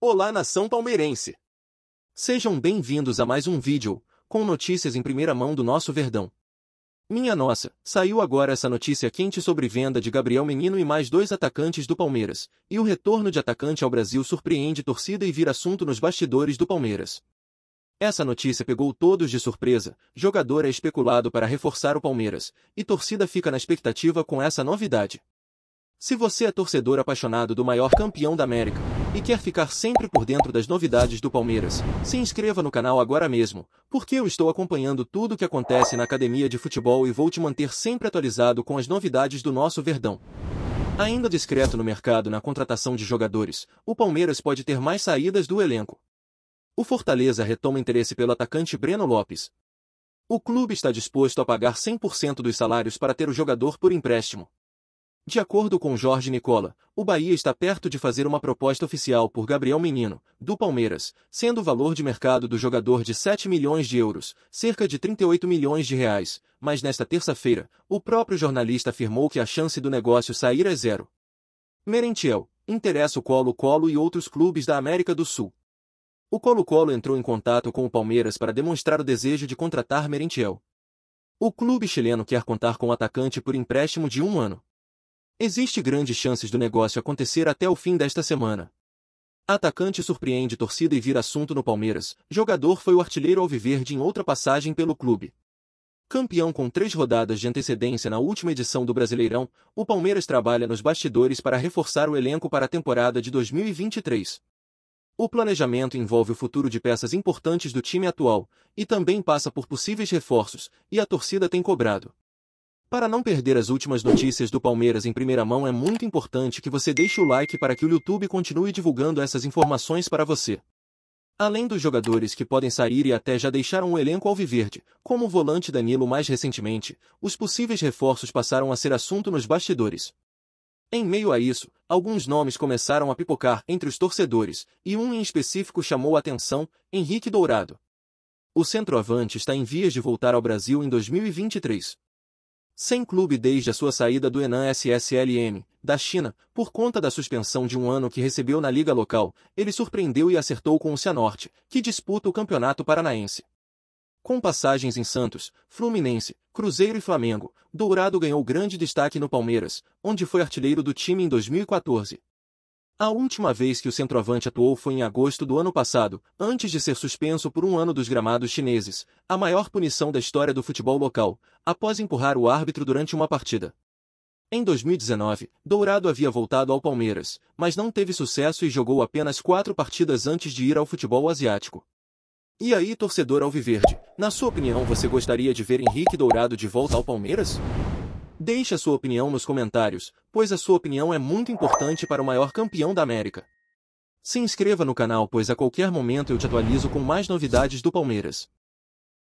Olá nação palmeirense! Sejam bem-vindos a mais um vídeo, com notícias em primeira mão do nosso Verdão. Minha nossa, saiu agora essa notícia quente sobre venda de Gabriel Menino e mais dois atacantes do Palmeiras, e o retorno de atacante ao Brasil surpreende torcida e vira assunto nos bastidores do Palmeiras. Essa notícia pegou todos de surpresa, jogador é especulado para reforçar o Palmeiras, e torcida fica na expectativa com essa novidade. Se você é torcedor apaixonado do maior campeão da América, e quer ficar sempre por dentro das novidades do Palmeiras, se inscreva no canal agora mesmo, porque eu estou acompanhando tudo o que acontece na academia de futebol e vou te manter sempre atualizado com as novidades do nosso Verdão. Ainda discreto no mercado na contratação de jogadores, o Palmeiras pode ter mais saídas do elenco. O Fortaleza retoma interesse pelo atacante Breno Lopes. O clube está disposto a pagar 100% dos salários para ter o jogador por empréstimo. De acordo com Jorge Nicola, o Bahia está perto de fazer uma proposta oficial por Gabriel Menino, do Palmeiras, sendo o valor de mercado do jogador de 7 milhões de euros, cerca de 38 milhões de reais, mas nesta terça-feira, o próprio jornalista afirmou que a chance do negócio sair é zero. Merentiel, interessa o Colo-Colo e outros clubes da América do Sul. O Colo-Colo entrou em contato com o Palmeiras para demonstrar o desejo de contratar Merentiel. O clube chileno quer contar com o atacante por empréstimo de um ano. Existe grandes chances do negócio acontecer até o fim desta semana. Atacante surpreende torcida e vira assunto no Palmeiras. Jogador foi o artilheiro alviverde em outra passagem pelo clube. Campeão com três rodadas de antecedência na última edição do Brasileirão, o Palmeiras trabalha nos bastidores para reforçar o elenco para a temporada de 2023. O planejamento envolve o futuro de peças importantes do time atual e também passa por possíveis reforços, e a torcida tem cobrado. Para não perder as últimas notícias do Palmeiras em primeira mão, é muito importante que você deixe o like para que o YouTube continue divulgando essas informações para você. Além dos jogadores que podem sair e até já deixaram o elenco alviverde, como o volante Danilo mais recentemente, os possíveis reforços passaram a ser assunto nos bastidores. Em meio a isso, alguns nomes começaram a pipocar entre os torcedores, e um em específico chamou a atenção, Henrique Dourado. O centroavante está em vias de voltar ao Brasil em 2023 sem clube desde a sua saída do Enan SSLM, da China, por conta da suspensão de um ano que recebeu na liga local, ele surpreendeu e acertou com o Cianorte, que disputa o Campeonato Paranaense. Com passagens em Santos, Fluminense, Cruzeiro e Flamengo, Dourado ganhou grande destaque no Palmeiras, onde foi artilheiro do time em 2014, a última vez que o centroavante atuou foi em agosto do ano passado, antes de ser suspenso por um ano dos gramados chineses, a maior punição da história do futebol local, após empurrar o árbitro durante uma partida. Em 2019, Dourado havia voltado ao Palmeiras, mas não teve sucesso e jogou apenas quatro partidas antes de ir ao futebol asiático. E aí, torcedor alviverde, na sua opinião, você gostaria de ver Henrique Dourado de volta ao Palmeiras? Deixe a sua opinião nos comentários, pois a sua opinião é muito importante para o maior campeão da América. Se inscreva no canal pois a qualquer momento eu te atualizo com mais novidades do Palmeiras.